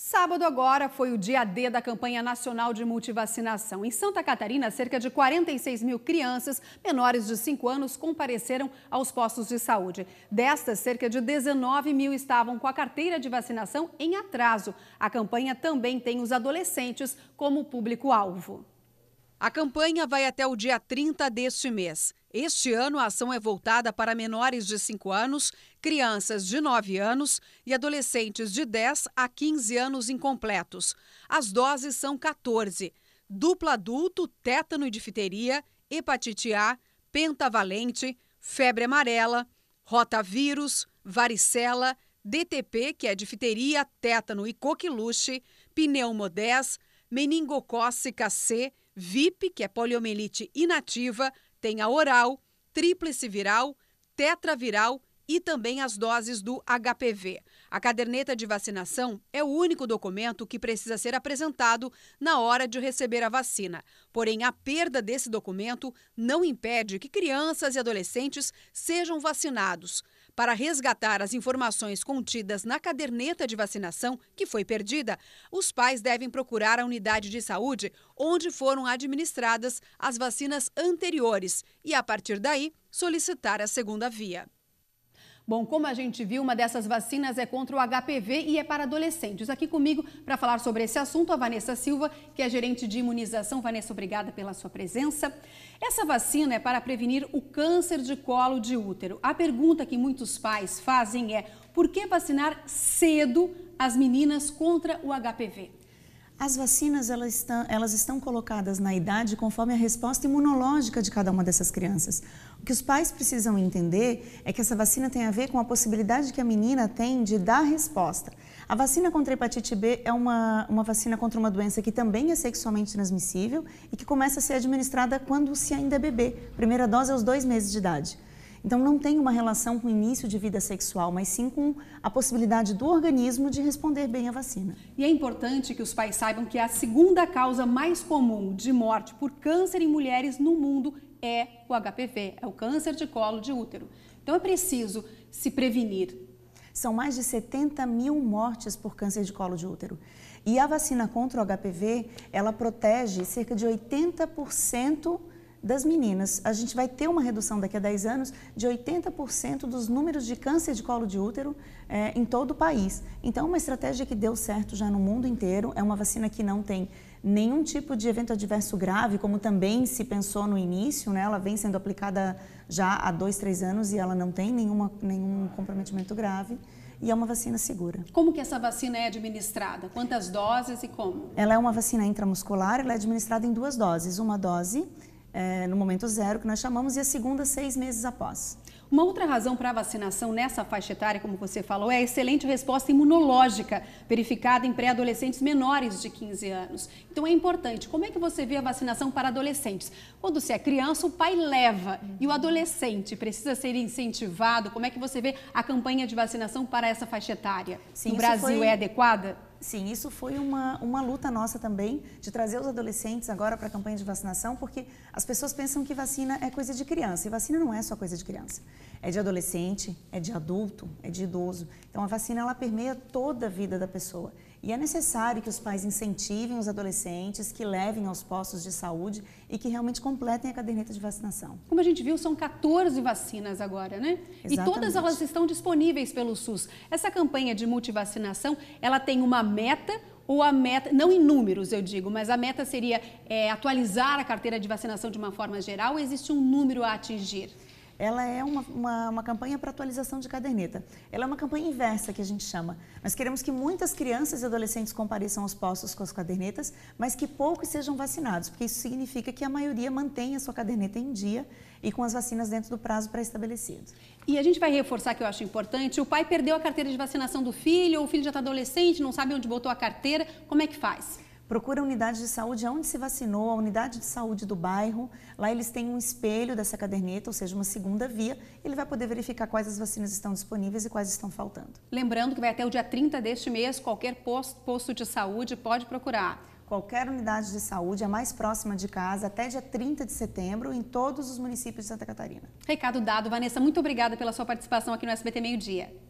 Sábado agora foi o dia D da campanha nacional de multivacinação. Em Santa Catarina, cerca de 46 mil crianças menores de 5 anos compareceram aos postos de saúde. Destas, cerca de 19 mil estavam com a carteira de vacinação em atraso. A campanha também tem os adolescentes como público-alvo. A campanha vai até o dia 30 deste mês. Este ano, a ação é voltada para menores de 5 anos, crianças de 9 anos e adolescentes de 10 a 15 anos incompletos. As doses são 14. Dupla adulto, tétano e difteria, hepatite A, pentavalente, febre amarela, rotavírus, varicela, DTP, que é difteria, tétano e coqueluche, pneumodés, meningocócica C, VIP, que é poliomielite inativa, tem a oral, tríplice viral, tetraviral e também as doses do HPV. A caderneta de vacinação é o único documento que precisa ser apresentado na hora de receber a vacina. Porém, a perda desse documento não impede que crianças e adolescentes sejam vacinados para resgatar as informações contidas na caderneta de vacinação que foi perdida, os pais devem procurar a unidade de saúde onde foram administradas as vacinas anteriores e, a partir daí, solicitar a segunda via. Bom, como a gente viu, uma dessas vacinas é contra o HPV e é para adolescentes. Aqui comigo para falar sobre esse assunto, a Vanessa Silva, que é gerente de imunização. Vanessa, obrigada pela sua presença. Essa vacina é para prevenir o câncer de colo de útero. A pergunta que muitos pais fazem é: por que vacinar cedo as meninas contra o HPV? As vacinas elas estão, elas estão colocadas na idade conforme a resposta imunológica de cada uma dessas crianças. O que os pais precisam entender é que essa vacina tem a ver com a possibilidade que a menina tem de dar resposta. A vacina contra a hepatite B é uma, uma vacina contra uma doença que também é sexualmente transmissível e que começa a ser administrada quando se ainda é bebê. Primeira dose aos é dois meses de idade. Então, não tem uma relação com o início de vida sexual, mas sim com a possibilidade do organismo de responder bem à vacina. E é importante que os pais saibam que a segunda causa mais comum de morte por câncer em mulheres no mundo é o HPV, é o câncer de colo de útero. Então, é preciso se prevenir, são mais de 70 mil mortes por câncer de colo de útero. E a vacina contra o HPV, ela protege cerca de 80% das meninas. A gente vai ter uma redução daqui a 10 anos de 80% dos números de câncer de colo de útero é, em todo o país. Então, é uma estratégia que deu certo já no mundo inteiro, é uma vacina que não tem nenhum tipo de evento adverso grave, como também se pensou no início, né? ela vem sendo aplicada já há dois, três anos e ela não tem nenhuma, nenhum comprometimento grave. E é uma vacina segura. Como que essa vacina é administrada? Quantas doses e como? Ela é uma vacina intramuscular, ela é administrada em duas doses. Uma dose é, no momento zero, que nós chamamos, e a segunda seis meses após. Uma outra razão para a vacinação nessa faixa etária, como você falou, é a excelente resposta imunológica verificada em pré-adolescentes menores de 15 anos. Então é importante. Como é que você vê a vacinação para adolescentes? Quando se é criança, o pai leva e o adolescente precisa ser incentivado. Como é que você vê a campanha de vacinação para essa faixa etária? Sim, no Brasil foi... é adequada? sim, isso foi uma, uma luta nossa também, de trazer os adolescentes agora para a campanha de vacinação, porque as pessoas pensam que vacina é coisa de criança, e vacina não é só coisa de criança. É de adolescente, é de adulto, é de idoso. Então, a vacina, ela permeia toda a vida da pessoa. E é necessário que os pais incentivem os adolescentes, que levem aos postos de saúde e que realmente completem a caderneta de vacinação. Como a gente viu, são 14 vacinas agora, né? Exatamente. E todas elas estão disponíveis pelo SUS. Essa campanha de multivacinação, ela tem uma meta ou a meta, não em números eu digo, mas a meta seria é, atualizar a carteira de vacinação de uma forma geral, existe um número a atingir? ela é uma, uma, uma campanha para atualização de caderneta. Ela é uma campanha inversa que a gente chama. Nós queremos que muitas crianças e adolescentes compareçam aos postos com as cadernetas, mas que poucos sejam vacinados, porque isso significa que a maioria mantém a sua caderneta em dia e com as vacinas dentro do prazo pré-estabelecido. E a gente vai reforçar que eu acho importante, o pai perdeu a carteira de vacinação do filho, ou o filho já está adolescente, não sabe onde botou a carteira, como é que faz? procura a unidade de saúde onde se vacinou, a unidade de saúde do bairro. Lá eles têm um espelho dessa caderneta, ou seja, uma segunda via. Ele vai poder verificar quais as vacinas estão disponíveis e quais estão faltando. Lembrando que vai até o dia 30 deste mês, qualquer posto, posto de saúde pode procurar. Qualquer unidade de saúde, a mais próxima de casa, até dia 30 de setembro, em todos os municípios de Santa Catarina. Recado dado. Vanessa, muito obrigada pela sua participação aqui no SBT Meio Dia.